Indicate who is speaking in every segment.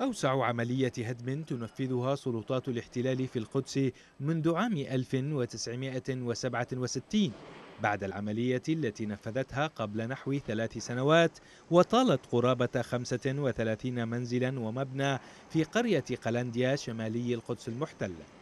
Speaker 1: أوسع عملية هدم تنفذها سلطات الاحتلال في القدس منذ عام 1967 بعد العملية التي نفذتها قبل نحو ثلاث سنوات وطالت قرابة 35 منزلا ومبنى في قرية قلنديا شمالي القدس المحتله.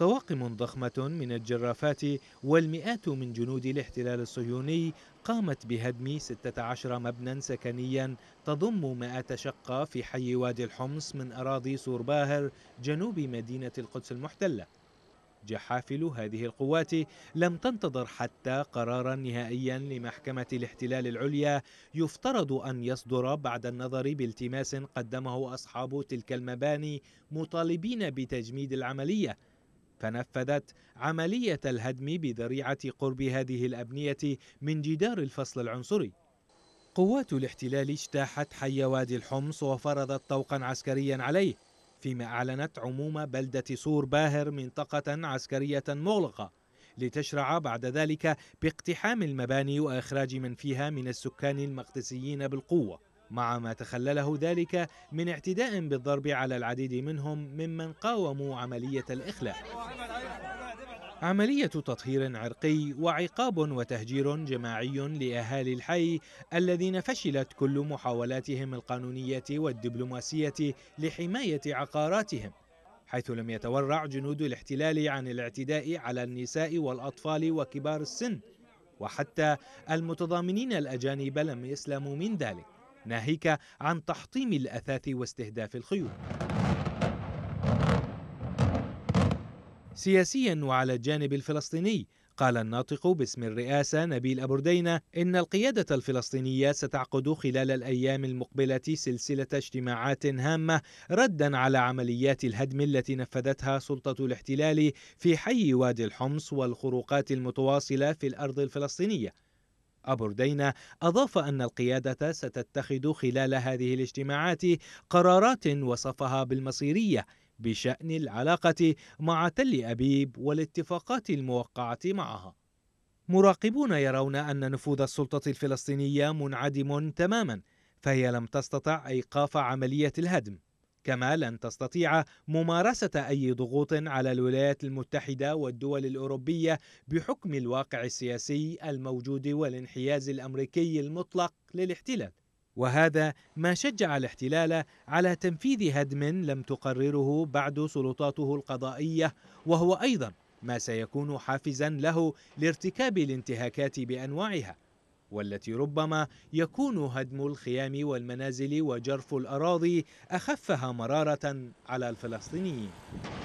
Speaker 1: طواقم ضخمة من الجرافات والمئات من جنود الاحتلال الصهيوني قامت بهدم 16 مبنى سكنيا تضم 100 شقة في حي وادي الحمص من أراضي سور باهر جنوب مدينة القدس المحتلة جحافل هذه القوات لم تنتظر حتى قرارا نهائيا لمحكمة الاحتلال العليا يفترض أن يصدر بعد النظر بالتماس قدمه أصحاب تلك المباني مطالبين بتجميد العملية فنفذت عملية الهدم بذريعة قرب هذه الأبنية من جدار الفصل العنصري قوات الاحتلال اجتاحت حي وادي الحمص وفرضت طوقا عسكريا عليه فيما أعلنت عموم بلدة سور باهر منطقة عسكرية مغلقة لتشرع بعد ذلك باقتحام المباني وإخراج من فيها من السكان المقدسيين بالقوة مع ما تخلله ذلك من اعتداء بالضرب على العديد منهم ممن قاوموا عملية الإخلاء عملية تطهير عرقي وعقاب وتهجير جماعي لأهالي الحي الذين فشلت كل محاولاتهم القانونية والدبلوماسية لحماية عقاراتهم حيث لم يتورع جنود الاحتلال عن الاعتداء على النساء والأطفال وكبار السن وحتى المتضامنين الأجانب لم يسلموا من ذلك ناهيك عن تحطيم الأثاث واستهداف الخيول سياسيا وعلى الجانب الفلسطيني قال الناطق باسم الرئاسة نبيل ابردينا إن القيادة الفلسطينية ستعقد خلال الأيام المقبلة سلسلة اجتماعات هامة ردا على عمليات الهدم التي نفذتها سلطة الاحتلال في حي وادي الحمص والخروقات المتواصلة في الأرض الفلسطينية أبوردينا أضاف أن القيادة ستتخذ خلال هذه الاجتماعات قرارات وصفها بالمصيرية بشأن العلاقة مع تل أبيب والاتفاقات الموقعة معها. مراقبون يرون أن نفوذ السلطة الفلسطينية منعدم تماما، فهي لم تستطع إيقاف عملية الهدم، كما لن تستطيع ممارسة أي ضغوط على الولايات المتحدة والدول الأوروبية بحكم الواقع السياسي الموجود والانحياز الأمريكي المطلق للاحتلال وهذا ما شجع الاحتلال على تنفيذ هدم لم تقرره بعد سلطاته القضائية وهو أيضا ما سيكون حافزا له لارتكاب الانتهاكات بأنواعها والتي ربما يكون هدم الخيام والمنازل وجرف الأراضي أخفها مرارة على الفلسطينيين